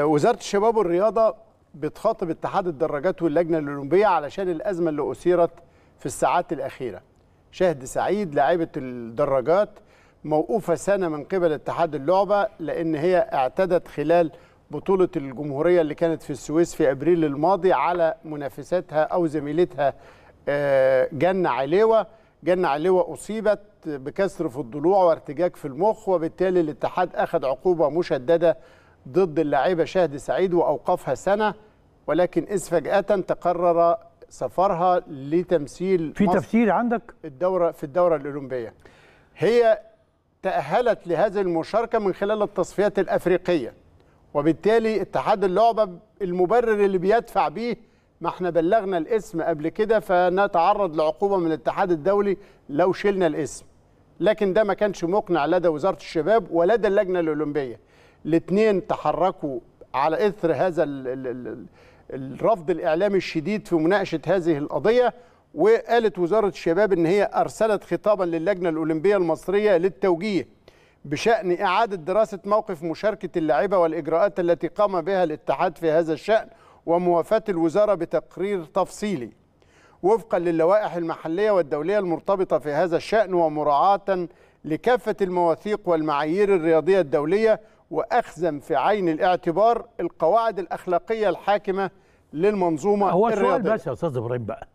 وزاره الشباب والرياضه بتخاطب اتحاد الدراجات واللجنه الاولمبيه علشان الازمه اللي اثيرت في الساعات الاخيره. شهد سعيد لاعبه الدراجات موقوفه سنه من قبل اتحاد اللعبه لان هي اعتدت خلال بطوله الجمهوريه اللي كانت في السويس في ابريل الماضي على منافستها او زميلتها آه، جنه عليوه. جنة عليوه أصيبت بكسر في الضلوع وارتجاج في المخ وبالتالي الاتحاد أخذ عقوبة مشددة ضد اللاعبة شهد سعيد وأوقفها سنة ولكن إذ فجأة تقرر سفرها لتمثيل في تفسير عندك الدورة في الدورة الأولمبية هي تأهلت لهذه المشاركة من خلال التصفيات الأفريقية وبالتالي اتحاد اللعبة المبرر اللي بيدفع بيه ما احنا بلغنا الاسم قبل كده فنتعرض لعقوبة من الاتحاد الدولي لو شلنا الاسم لكن ده ما كانش مقنع لدى وزارة الشباب ولدى اللجنة الأولمبية الاثنين تحركوا على اثر هذا الرفض الاعلامي الشديد في مناقشه هذه القضيه وقالت وزاره الشباب ان هي ارسلت خطابا للجنه الاولمبيه المصريه للتوجيه بشان اعاده دراسه موقف مشاركه اللاعبه والاجراءات التي قام بها الاتحاد في هذا الشان وموافاه الوزاره بتقرير تفصيلي وفقا للوائح المحليه والدوليه المرتبطه في هذا الشان ومراعاه لكافه المواثيق والمعايير الرياضيه الدوليه واخذا في عين الاعتبار القواعد الاخلاقيه الحاكمه للمنظومه هو الرياضيه سؤال بس يا استاذ ابراهيم بقى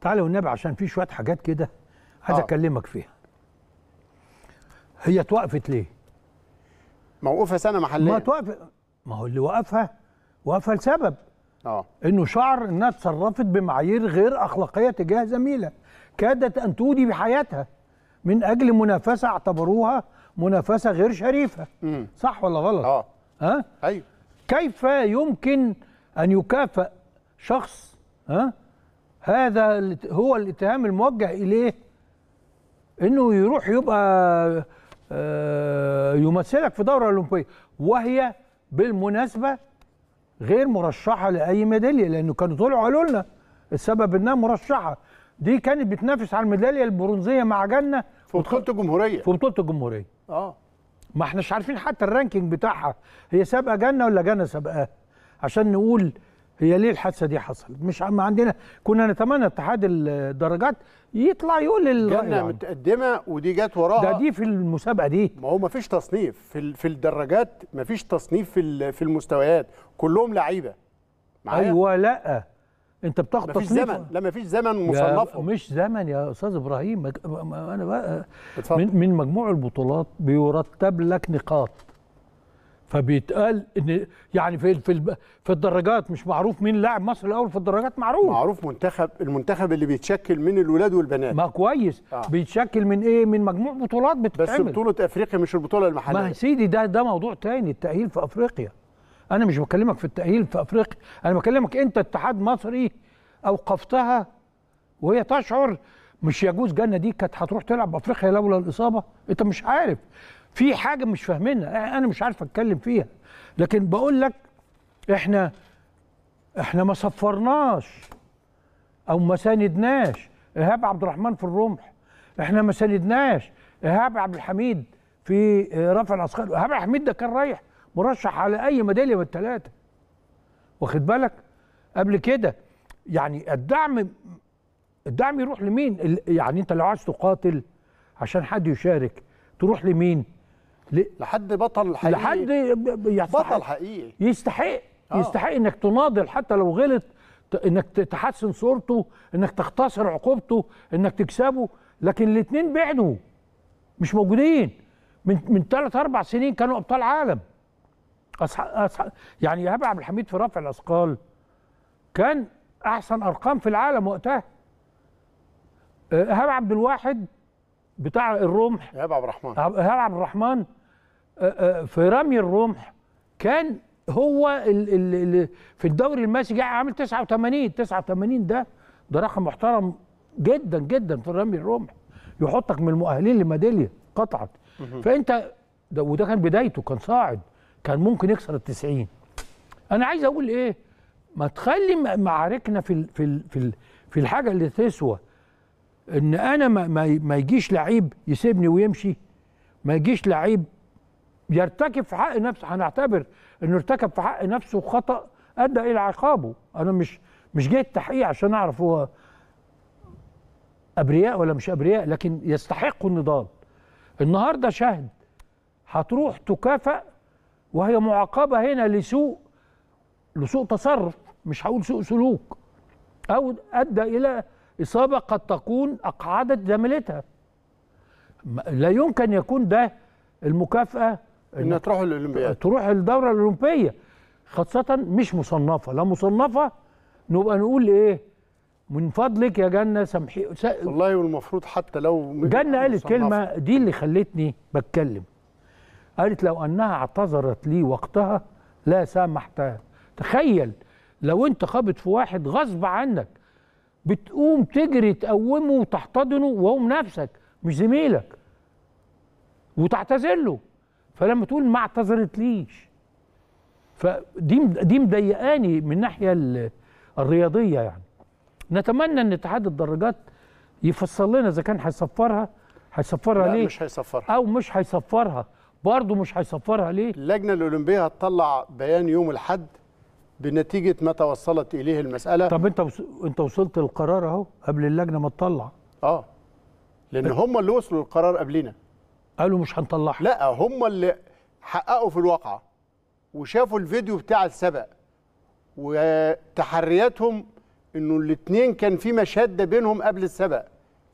تعالى والنبي عشان في شويه حاجات كده عايز آه. اكلمك فيها هي اتوقفت ليه موقوفه سنه محليه ما توقف ما هو اللي وقفها وقفها لسبب اه انه شعر انها اتصرفت بمعايير غير اخلاقيه تجاه زميله كادت ان تودي بحياتها من اجل منافسه اعتبروها منافسه غير شريفه مم. صح ولا غلط اه ها ايوه كيف يمكن ان يكافئ شخص ها هذا هو الاتهام الموجه اليه انه يروح يبقى آه، يمثلك في دوره اولمبيه وهي بالمناسبه غير مرشحه لاي ميداليه لانه كانوا طلعوا قالوا لنا السبب انها مرشحه دي كانت بتنافس على الميداليه البرونزيه مع جنه في بطوله الجمهوريه في بطوله الجمهوريه اه ما احناش عارفين حتى الرانكينج بتاعها هي سابقه جنه ولا جنه سابقاها عشان نقول هي ليه الحادثه دي حصلت مش ما عندنا كنا نتمنى اتحاد الدرجات يطلع يقول الجنه جنه يعني. متقدمه ودي جت وراها ده دي في المسابقه دي ما هو ما فيش تصنيف في في الدرجات ما فيش تصنيف في في المستويات كلهم لعيبه ايوه لا انت بتاخد مفيش زمن لا مفيش زمن مصنفهم مش زمن يا استاذ ابراهيم انا بقى من, من مجموع البطولات بيرتب لك نقاط فبيتقال ان يعني في في في الدرجات مش معروف مين لاعب مصر الاول في الدرجات معروف معروف منتخب المنتخب اللي بيتشكل من الولاد والبنات ما كويس آه. بيتشكل من ايه من مجموع بطولات بتتعمل بس بطوله افريقيا مش البطوله المحليه ما يا سيدي ده ده موضوع تاني التاهيل في افريقيا انا مش بكلمك في التاهيل في افريقيا انا بكلمك انت اتحاد مصري اوقفتها وهي تشعر مش يجوز جنه دي كانت هتروح تلعب افريقيا لولا الاصابه انت مش عارف في حاجه مش فاهمينها انا مش عارف اتكلم فيها لكن بقول لك احنا احنا ما صفرناش او ما ساندناش ايهاب عبد الرحمن في الرمح احنا ما ساندناش ايهاب عبد الحميد في رفع الاثقال ايهاب عبد الحميد ده كان رايح مرشح على اي ميداليه من الثلاثه واخد بالك قبل كده يعني الدعم الدعم يروح لمين يعني انت لو عايز تقاتل عشان حد يشارك تروح لمين لحد بطل حقيقي لحد يستحق بطل حقيقي يستحق آه. يستحق انك تناضل حتى لو غلط انك تحسن صورته انك تختصر عقوبته انك تكسبه لكن الاثنين بعدوا مش موجودين من من ثلاث اربع سنين كانوا ابطال عالم أصح... أصح... يعني ايهاب عبد الحميد في رفع الاثقال كان احسن ارقام في العالم وقتها ايهاب آه، عبد الواحد بتاع الرمح ايهاب عبد الرحمن ايهاب عبد الرحمن آه، آه، في رمي الرمح كان هو ال ال ال في الدوري الماسي جاي عامل 89 89 ده ده رقم محترم جدا جدا في رمي الرمح يحطك من المؤهلين لميداليه قطعا فانت ده وده كان بدايته كان صاعد كان ممكن يكسر ال 90 انا عايز اقول ايه ما تخلي معاركنا في الـ في الـ في الـ في الحاجه اللي تسوى ان انا ما, ما, ما يجيش لعيب يسيبني ويمشي ما يجيش لعيب يرتكب في حق نفسه هنعتبر انه ارتكب في حق نفسه خطا ادى الى عقابه انا مش مش جاي التحقيق عشان اعرف هو ابرياء ولا مش ابرياء لكن يستحقوا النضال النهارده شاهد هتروح تكافئ وهي معاقبه هنا لسوء لسوء تصرف مش هقول سوء سلوك او ادى الى اصابه قد تكون اقعدت زميلتها لا يمكن يكون ده المكافاه انها تروح الاولمبياد تروح الدوره الاولمبيه خاصه مش مصنفه لا مصنفه نبقى نقول ايه من فضلك يا جنه سامحي والله والمفروض حتى لو جنه قالت كلمه دي اللي خلتني بتكلم قالت لو أنها اعتذرت لي وقتها لا سامحتها تخيل لو أنت خابط في واحد غصب عنك بتقوم تجري تقومه وتحتضنه وهو نفسك مش زميلك وتعتذر له فلما تقول ما اعتذرت ليش فدي دي مضايقاني من الناحيه الرياضيه يعني نتمنى ان اتحاد الدراجات يفصل لنا اذا كان هيصفرها هيصفرها ليه مش هيصفرها او مش هيصفرها برضه مش هيصفرها ليه؟ اللجنه الاولمبيه هتطلع بيان يوم الاحد بنتيجه ما توصلت اليه المساله طب انت وص... انت وصلت للقرار اهو قبل اللجنه ما تطلع اه لان ف... هم اللي وصلوا للقرار قبلنا قالوا مش هنطلعها لا هم اللي حققوا في الواقعه وشافوا الفيديو بتاع السبق وتحرياتهم انه الاثنين كان في مشاده بينهم قبل السبق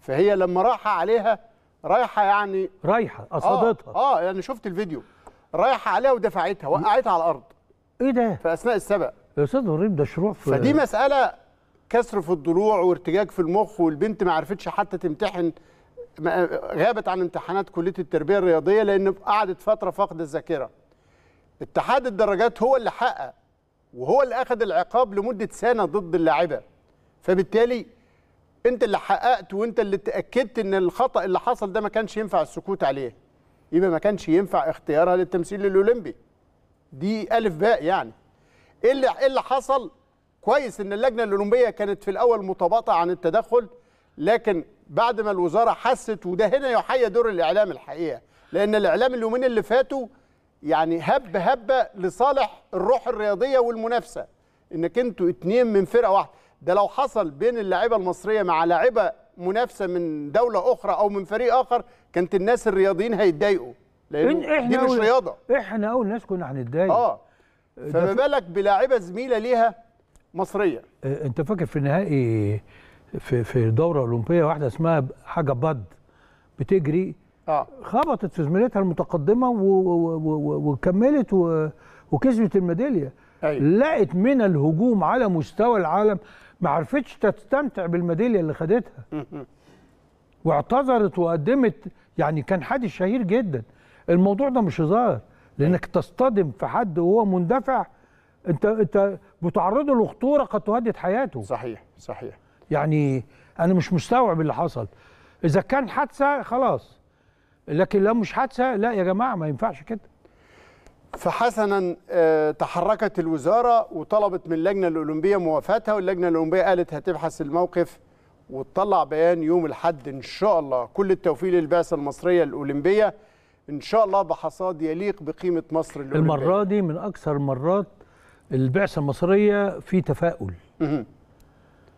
فهي لما راح عليها رايحه يعني رايحه قصدتها اه, آه،, آه يعني شفت الفيديو رايحه عليها ودفعتها وقعتها على الارض ايه ده في اثناء السبق يا استاذ غريب ده شروع في فدي مساله كسر في الضلوع وارتجاج في المخ والبنت ما عرفتش حتى تمتحن غابت عن امتحانات كليه التربيه الرياضيه لان قعدت فتره فاقده الذاكره اتحاد الدرجات هو اللي حقق وهو اللي اخذ العقاب لمده سنه ضد اللاعبه فبالتالي انت اللي حققت وانت اللي تاكدت ان الخطا اللي حصل ده ما كانش ينفع السكوت عليه يبقى ما كانش ينفع اختيارها للتمثيل الاولمبي دي الف باء يعني ايه اللي ايه اللي حصل كويس ان اللجنه الاولمبيه كانت في الاول متباطئه عن التدخل لكن بعد ما الوزاره حست وده هنا يحيى دور الاعلام الحقيقه لان الاعلام اليومين اللي فاتوا يعني هب هبه لصالح الروح الرياضيه والمنافسه انك انتوا اتنين من فرقه واحده ده لو حصل بين اللاعيبه المصريه مع لاعيبه منافسه من دوله اخرى او من فريق اخر كانت الناس الرياضيين هيتضايقوا لان إحنا دي مش أول رياضه احنا اول ناس كنا هنتضايق اه فما بالك بلاعيبه زميله ليها مصريه انت فاكر في النهائي في في دوره اولمبيه واحده اسمها حاجه باد بتجري اه خبطت في زميلتها المتقدمه وكملت وكسبت الميداليه أيوة. لقت من الهجوم على مستوى العالم ما عرفتش تستمتع بالميداليه اللي خدتها واعتذرت وقدمت يعني كان حادث شهير جدا الموضوع ده مش هزار لانك أيوة. تصطدم في حد وهو مندفع انت انت بتعرضه لخطوره قد تهدد حياته صحيح صحيح يعني انا مش مستوعب اللي حصل اذا كان حادثه خلاص لكن لو مش حادثه لا يا جماعه ما ينفعش كده فحسنا آه، تحركت الوزاره وطلبت من اللجنه الاولمبيه موافاتها واللجنه الاولمبيه قالت هتبحث الموقف وتطلع بيان يوم الاحد ان شاء الله كل التوفيق للبعثه المصريه الاولمبيه ان شاء الله بحصاد يليق بقيمه مصر الأولمبية. المره دي من اكثر مرات البعثه المصريه في تفاؤل